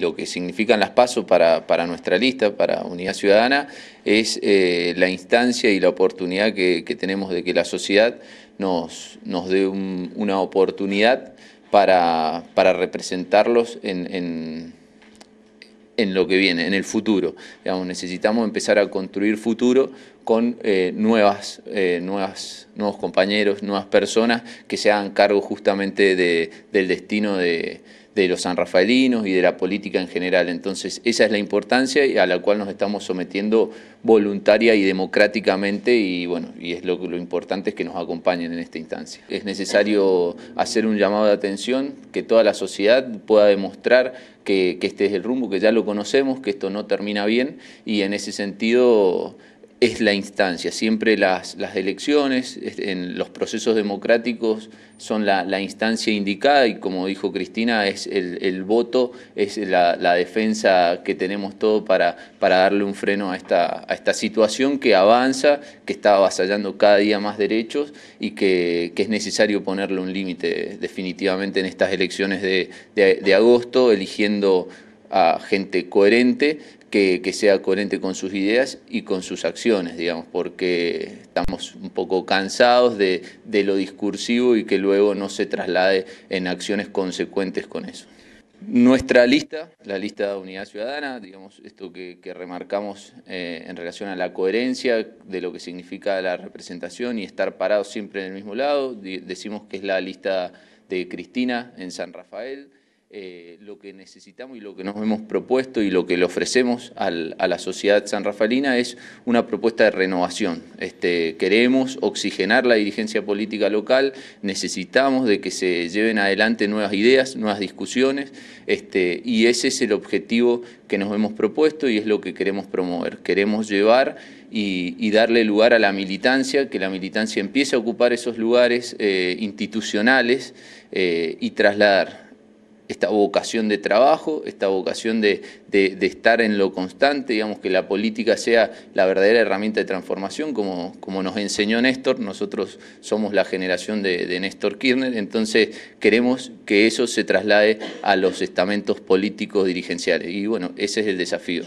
lo que significan las pasos para, nuestra lista, para Unidad Ciudadana, es eh, la instancia y la oportunidad que, tenemos de que la sociedad nos, dé una oportunidad para, representarlos en, lo que viene, en el futuro. necesitamos empezar a construir futuro con eh, eh, nuevas, nuevos compañeros, nuevas personas que se hagan cargo justamente del destino de, de los sanrafaelinos y de la política en general. Entonces, esa es la importancia a la cual nos estamos sometiendo voluntaria y democráticamente y bueno, y es lo, lo importante es que nos acompañen en esta instancia. Es necesario hacer un llamado de atención, que toda la sociedad pueda demostrar que este es el rumbo, que ya lo conocemos, que esto no termina bien y en ese sentido es la instancia. Siempre las, las, elecciones este, en los procesos democráticos son la, instancia indicada y como dijo Cristina, es el, voto, es la, defensa que tenemos todo para, para darle un freno a esta, a esta situación que avanza, que está avasallando cada día más derechos y que, es necesario ponerle un límite definitivamente en estas elecciones de, de agosto, eligiendo a gente coherente que, que, sea coherente con sus ideas y con sus acciones, digamos, porque estamos un poco cansados de, de lo discursivo y que luego no se traslade en acciones consecuentes con eso. Nuestra lista, la lista de Unidad Ciudadana, digamos, esto que, que remarcamos eh, en relación a la coherencia de lo que significa la representación y estar parados siempre en el mismo lado, decimos que es la lista de Cristina en San Rafael. Eh, lo que necesitamos y lo que nos hemos propuesto y lo que le ofrecemos a la sociedad sanrafalina es una propuesta de renovación. Este, queremos oxigenar la dirigencia política local, necesitamos de que se lleven adelante nuevas ideas, nuevas discusiones, este, y ese es el objetivo que nos hemos propuesto y es lo que queremos promover. Queremos llevar y, darle lugar a la militancia, que la militancia empiece a ocupar esos lugares eh, institucionales eh, y trasladar esta vocación de trabajo, esta vocación de, estar en lo constante, digamos que la política sea la verdadera herramienta de transformación, como, como nos enseñó Néstor, nosotros somos la generación de, de, Néstor Kirchner, entonces queremos que eso se traslade a los estamentos políticos dirigenciales y bueno, ese es el desafío.